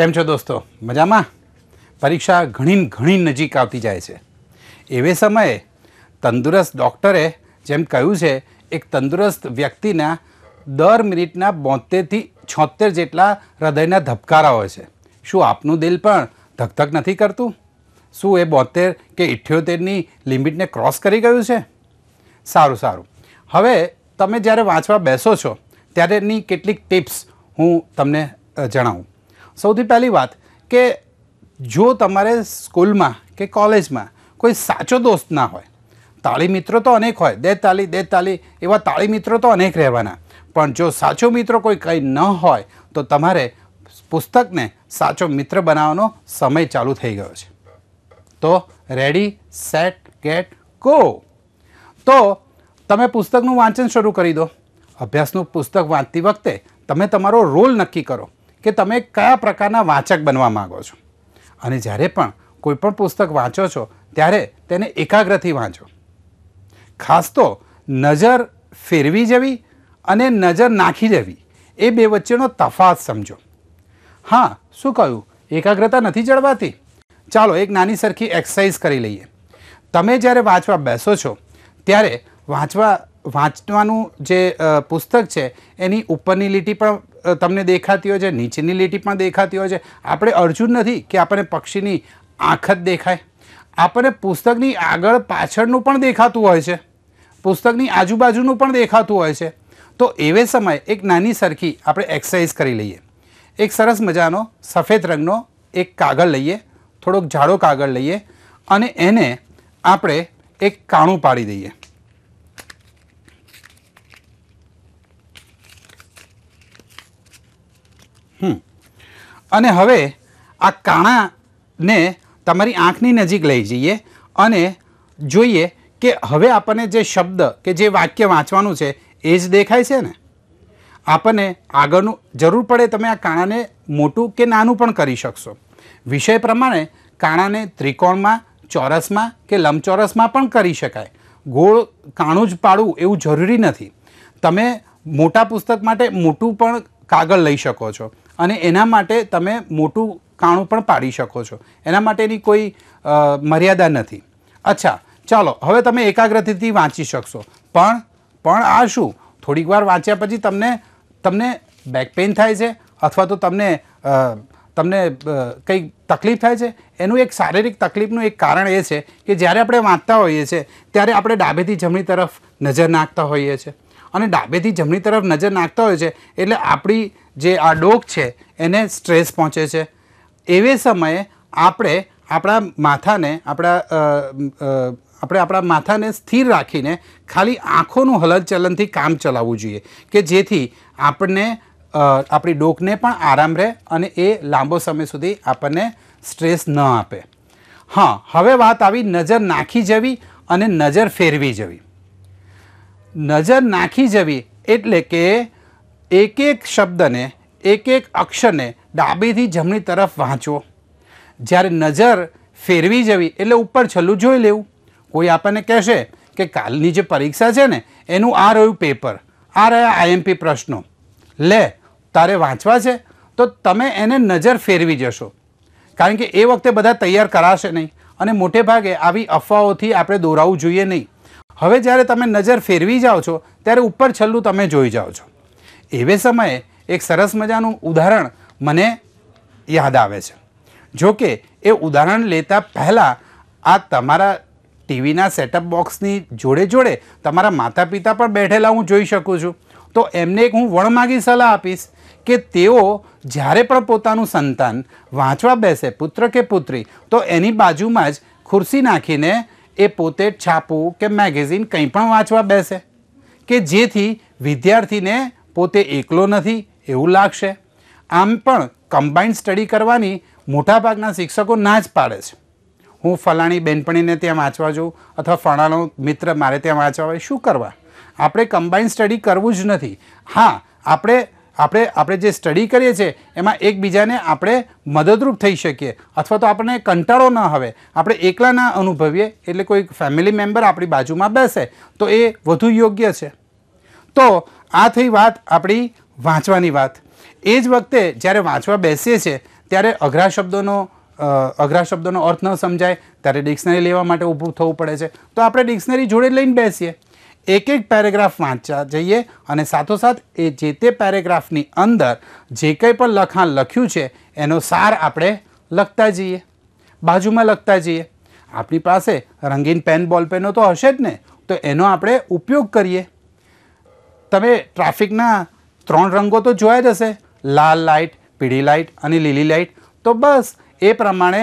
કેમ છો દોસ્તો મજામાં પરીક્ષા ઘણી ઘણી નજીક આવતી જાય છે એવે સમયે તંદુરસ્ત ડૉક્ટરે જેમ કહ્યું છે એક તંદુરસ્ત વ્યક્તિના દર મિનિટના બોતેરથી છોતેર જેટલા હૃદયના ધબકારા હોય છે શું આપનું દિલ પણ ધકધક નથી કરતું શું એ બોતેર કે ઇઠ્યોતેરની લિમિટને ક્રોસ કરી ગયું છે સારું સારું હવે તમે જ્યારે વાંચવા બેસો છો ત્યારેની કેટલીક ટિપ્સ હું તમને જણાવું સૌથી પહેલી વાત કે જો તમારે સ્કૂલમાં કે કોલેજમાં કોઈ સાચો દોસ્ત ના હોય તાળી મિત્રો તો અનેક હોય દે તાળી દે તાળી એવા તાળી મિત્રો તો અનેક રહેવાના પણ જો સાચો મિત્રો કોઈ કંઈ ન હોય તો તમારે પુસ્તકને સાચો મિત્ર બનાવવાનો સમય ચાલુ થઈ ગયો છે તો રેડી સેટ ગેટ ગો તો તમે પુસ્તકનું વાંચન શરૂ કરી દો અભ્યાસનું પુસ્તક વાંચતી વખતે તમે તમારો રોલ નક્કી કરો કે તમે કયા પ્રકારના વાચક બનવા માગો છો અને જ્યારે પણ કોઈ પણ પુસ્તક વાંચો છો ત્યારે તેને એકાગ્રથી વાંચો ખાસ તો નજર ફેરવી જવી અને નજર નાખી જવી એ બે વચ્ચેનો તફાત સમજો હા શું કહ્યું એકાગ્રતા નથી જળવાતી ચાલો એક નાની સરખી એક્સરસાઇઝ કરી લઈએ તમે જ્યારે વાંચવા બેસો છો ત્યારે વાંચવા વાંચવાનું જે પુસ્તક છે એની ઉપરની લીટી પણ તમને દેખાતી હોય છે નીચેની લીટી પણ દેખાતી હોય છે આપણે અર્જુન નથી કે આપણને પક્ષીની આંખ જ દેખાય આપણને પુસ્તકની આગળ પાછળનું પણ દેખાતું હોય છે પુસ્તકની આજુબાજુનું પણ દેખાતું હોય છે તો એવે સમયે એક નાની સરખી આપણે એક્સરસાઇઝ કરી લઈએ એક સરસ મજાનો સફેદ રંગનો એક કાગળ લઈએ થોડોક જાડો કાગળ લઈએ અને એને આપણે એક કાણું પાડી દઈએ અને હવે આ કાણાને તમારી આંખની નજીક લઈ જઈએ અને જોઈએ કે હવે આપણને જે શબ્દ કે જે વાક્ય વાંચવાનું છે એ જ દેખાય છે ને આપણને આગળનું જરૂર પડે તમે આ કાણાને મોટું કે નાનું પણ કરી શકશો વિષય પ્રમાણે કાણાને ત્રિકોણમાં ચોરસમાં કે લંબચોરસમાં પણ કરી શકાય ગોળ કાણું જ પાડવું એવું જરૂરી નથી તમે મોટા પુસ્તક માટે મોટું પણ કાગળ લઈ શકો છો અને એના માટે તમે મોટું કાણું પણ પાડી શકો છો એના માટેની કોઈ મર્યાદા નથી અચ્છા ચાલો હવે તમે એકાગ્રતાથી વાંચી શકશો પણ પણ આ શું થોડીક વાર વાંચ્યા પછી તમને તમને બેક પેઇન થાય છે અથવા તો તમને તમને કંઈક તકલીફ થાય છે એનું એક શારીરિક તકલીફનું એક કારણ એ છે કે જ્યારે આપણે વાંચતા હોઈએ છીએ ત્યારે આપણે ડાબેથી જમણી તરફ નજર નાખતા હોઈએ છીએ અને ડાબેથી જમણી તરફ નજર નાખતા હોય છે એટલે આપણી જે આ ડોક છે એને સ્ટ્રેસ પહોંચે છે એવે સમયે આપણે આપણા માથાને આપણા આપણે આપણા માથાને સ્થિર રાખીને ખાલી આંખોનું હલનચલનથી કામ ચલાવવું જોઈએ કે જેથી આપણને આપણી ડોકને પણ આરામ રહે અને એ લાંબો સમય સુધી આપણને સ્ટ્રેસ ન આપે હા હવે વાત આવી નજર નાખી જવી અને નજર ફેરવી જવી નજર નાખી જવી એટલે કે એક એક શબ્દને એક એક અક્ષરને ડાબીથી જમણી તરફ વાંચવો જ્યારે નજર ફેરવી જવી એટલે ઉપર છલ્લું જોઈ લેવું કોઈ આપણને કહેશે કે કાલની જે પરીક્ષા છે ને એનું આ રહ્યું પેપર આ રહ્યા આઈએમપી પ્રશ્નો લે તારે વાંચવા છે તો તમે એને નજર ફેરવી જશો કારણ કે એ વખતે બધા તૈયાર કરાશે નહીં અને મોટે ભાગે આવી અફવાઓથી આપણે દોરાવું જોઈએ નહીં હવે જ્યારે તમે નજર ફેરવી જાઓ છો ત્યારે ઉપર છેલ્લું તમે જોઈ જાઓ છો એવે સમયે એક સરસ મજાનું ઉદાહરણ મને યાદ આવે છે જોકે એ ઉદાહરણ લેતા પહેલાં આ તમારા ટીવીના સેટઅપ બોક્સની જોડે જોડે તમારા માતા પિતા પણ બેઠેલા હું જોઈ શકું છું તો એમને એક હું વણમાગી સલાહ આપીશ કે તેઓ જ્યારે પણ પોતાનું સંતાન વાંચવા બેસે પુત્ર કે પુત્રી તો એની બાજુમાં જ ખુરશી નાખીને એ પોતે છાપું કે મેગેઝિન કંઈ પણ વાંચવા બેસે કે જેથી વિદ્યાર્થીને પોતે એકલો નથી એવું લાગશે આમ પણ કમ્બાઇન્ડ સ્ટડી કરવાની મોટાભાગના શિક્ષકો ના જ પાડે છે હું ફલાણી બેનપણીને ત્યાં વાંચવા જઉં અથવા ફલાણો મિત્ર મારે ત્યાં વાંચવા હોય શું કરવા આપણે કમ્બાઇન્ડ સ્ટડી કરવું જ નથી હા આપણે આપણે આપણે જે સ્ટડી કરીએ છીએ એમાં એકબીજાને આપણે મદદરૂપ થઈ શકીએ અથવા તો આપણને કંટાળો ન આવે આપણે એકલા ના અનુભવીએ એટલે કોઈ ફેમિલી મેમ્બર આપણી બાજુમાં બેસે તો એ વધુ યોગ્ય છે તો આ થઈ વાત આપણી વાંચવાની વાત એ જ વખતે જ્યારે વાંચવા બેસીએ છીએ ત્યારે અઘરા શબ્દોનો અઘરા શબ્દોનો અર્થ ન સમજાય ત્યારે ડિક્શનરી લેવા માટે ઊભું થવું પડે છે તો આપણે ડિક્શનરી જોડે લઈને બેસીએ એક એક પેરેગ્રાફ વાંચવા જઈએ અને સાથોસાથ એ જે તે પેરેગ્રાફની અંદર જે કંઈ પણ લખાણ લખ્યું છે એનો સાર આપણે લખતા જઈએ બાજુમાં લખતા જઈએ આપણી પાસે રંગીન પેન બોલ પેનો તો હશે જ ને તો એનો આપણે ઉપયોગ કરીએ તમે ટ્રાફિકના ત્રણ રંગો તો જોયા જ હશે લાલ લાઇટ પીળી લાઇટ અને લીલી લાઇટ તો બસ એ પ્રમાણે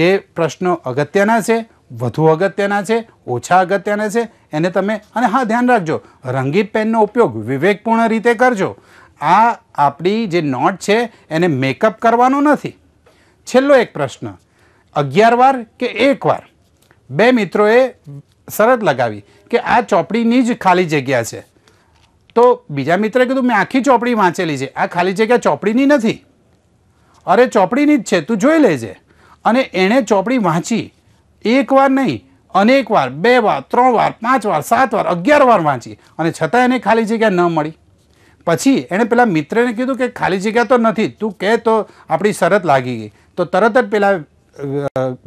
જે પ્રશ્નો અગત્યના છે વધુ અગત્યના છે ઓછા અગત્યના છે એને તમે અને હા ધ્યાન રાખજો રંગીત પેનનો ઉપયોગ વિવેકપૂર્ણ રીતે કરજો આ આપણી જે નોટ છે એને મેકઅપ કરવાનો નથી છેલ્લો એક પ્રશ્ન અગિયાર વાર કે એક વાર બે મિત્રોએ શરત લગાવી કે આ ચોપડીની જ ખાલી જગ્યા છે તો બીજા મિત્રે કીધું મેં આખી ચોપડી વાંચેલી છે આ ખાલી જગ્યા ચોપડીની નથી અરે ચોપડીની જ છે તું જોઈ લેજે અને એણે ચોપડી વાંચી એકવાર નહીં અનેક વાર બે વાર ત્રણ વાર પાંચ વાર સાત વાર અગિયાર વાર વાંચી અને છતાં એને ખાલી જગ્યા ન મળી પછી એણે પેલા મિત્રને કીધું કે ખાલી જગ્યા તો નથી તું કહે તો આપણી શરત લાગી ગઈ તો તરત જ પેલા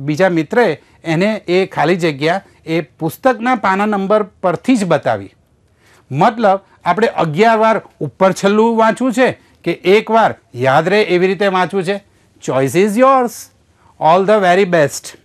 બીજા મિત્રે એને એ ખાલી જગ્યા એ પુસ્તકના પાના નંબર પરથી જ બતાવી મતલબ આપણે અગિયાર વાર ઉપર છેલ્લું વાંચવું છે કે એક વાર યાદ રહે એવી રીતે વાંચવું છે choice is yours all the very best